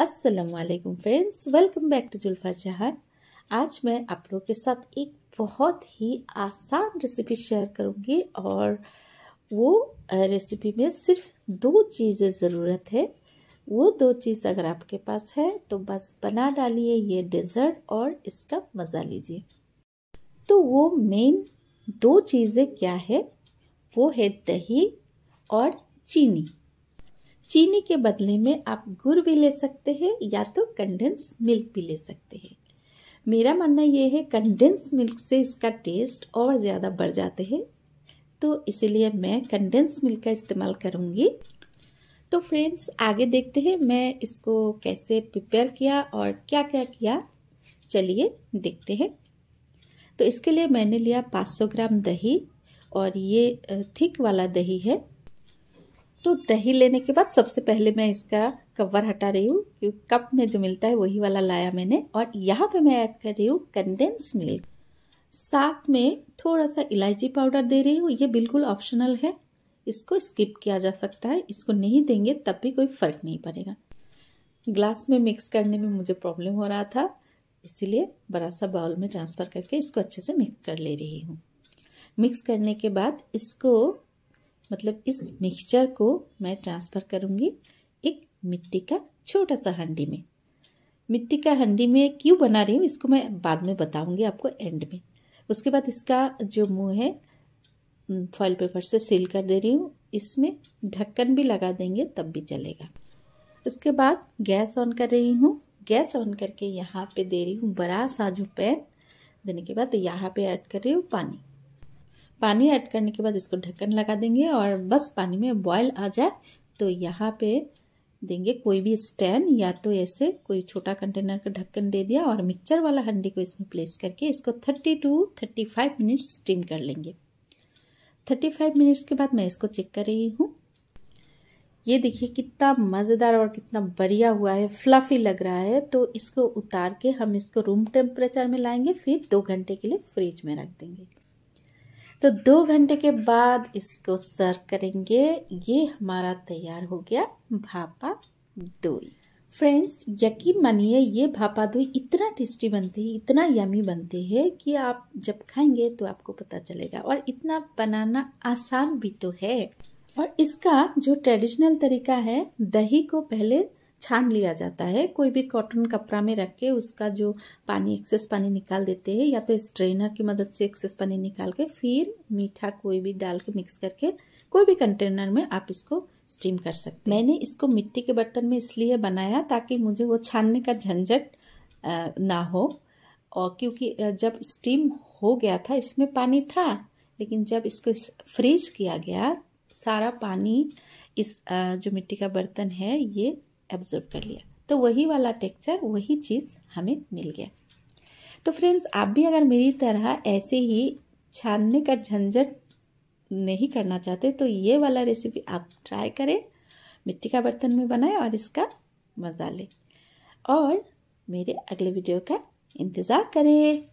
Aslam friends welcome back to Zulfa Jahan आज मैं आप लोगों के साथ एक बहुत ही आसान रेसिपी शेयर करूँगी और वो रेसिपी में सिर्फ दो चीज़ें ज़रूरत है वो दो चीज़ अगर आपके पास है तो बस बना डालिए ये डेज़र्ट और इसका मज़ा लीजिए तो वो मेन दो चीज़ें क्या है वो है दही और चीनी चीनी के बदले में आप गुड़ भी ले सकते हैं या तो कंडेंस मिल्क भी ले सकते हैं मेरा मानना यह है कंडेंस मिल्क से इसका टेस्ट और ज़्यादा बढ़ जाते हैं तो इसीलिए मैं कंडेंस मिल्क का इस्तेमाल करूँगी तो फ्रेंड्स आगे देखते हैं मैं इसको कैसे प्रिपेयर किया और क्या क्या किया चलिए देखते हैं तो इसके लिए मैंने लिया 500 ग्राम दही और ये थिक वाला दही है तो दही लेने के बाद सबसे पहले मैं इसका कवर हटा रही हूँ क्योंकि कप में जो मिलता है वही वाला लाया मैंने और यहाँ पे मैं ऐड कर रही हूँ कंडेंस मिल्क साथ में थोड़ा सा इलायची पाउडर दे रही हूँ ये बिल्कुल ऑप्शनल है इसको स्किप किया जा सकता है इसको नहीं देंगे तब भी कोई फ़र्क नहीं पड़ेगा ग्लास में मिक्स करने में मुझे प्रॉब्लम हो रहा था इसीलिए बड़ा सा बाउल में ट्रांसफ़र करके इसको अच्छे से मिक्स कर ले रही हूँ मिक्स करने के बाद इसको मतलब इस मिक्सचर को मैं ट्रांसफ़र करूँगी एक मिट्टी का छोटा सा हंडी में मिट्टी का हंडी में क्यों बना रही हूँ इसको मैं बाद में बताऊँगी आपको एंड में उसके बाद इसका जो मुँह है फॉइल पेपर से सील कर दे रही हूँ इसमें ढक्कन भी लगा देंगे तब भी चलेगा उसके बाद गैस ऑन कर रही हूँ गैस ऑन करके यहाँ पे दे रही हूँ बड़ा सा जो पैन देने के बाद यहाँ पे ऐड कर रही हूँ पानी पानी ऐड करने के बाद इसको ढक्कन लगा देंगे और बस पानी में बॉयल आ जाए तो यहाँ पे देंगे कोई भी स्टैंड या तो ऐसे कोई छोटा कंटेनर का ढक्कन दे दिया और मिक्सचर वाला हंडी को इसमें प्लेस करके इसको thirty to thirty five minutes steam कर लेंगे थर्टी फाइव मिनट्स के बाद मैं इसको चेक कर रही हूँ ये देखिए कितना मज़ेदार और कितना बढ़िया हुआ है फ्लफ़ी लग रहा है तो इसको उतार के हम इसको रूम टेम्परेचर में लाएंगे फिर दो घंटे के लिए फ्रिज में रख देंगे तो दो घंटे के बाद इसको सर्व करेंगे ये हमारा तैयार हो गया भापा दोई फ्रेंड्स यकीन मानिए ये भापा दोई इतना टेस्टी बनती है इतना यमी बनती है कि आप जब खाएंगे तो आपको पता चलेगा और इतना बनाना आसान भी तो है और इसका जो ट्रेडिशनल तरीका है दही को पहले छान लिया जाता है कोई भी कॉटन कपड़ा में रख के उसका जो पानी एक्सेस पानी निकाल देते हैं या तो स्ट्रेनर की मदद से एक्सेस पानी निकाल के फिर मीठा कोई भी डाल के मिक्स करके कोई भी कंटेनर में आप इसको स्टीम कर सकते हैं मैंने इसको मिट्टी के बर्तन में इसलिए बनाया ताकि मुझे वो छानने का झंझट ना हो और क्योंकि जब स्टीम हो गया था इसमें पानी था लेकिन जब इसको फ्रीज किया गया सारा पानी इस जो मिट्टी का बर्तन है ये एब्जॉर्ब कर लिया तो वही वाला टेक्चर वही चीज़ हमें मिल गया तो फ्रेंड्स आप भी अगर मेरी तरह ऐसे ही छानने का झंझट नहीं करना चाहते तो ये वाला रेसिपी आप ट्राई करें मिट्टी का बर्तन में बनाएं और इसका मज़ा लें और मेरे अगले वीडियो का इंतज़ार करें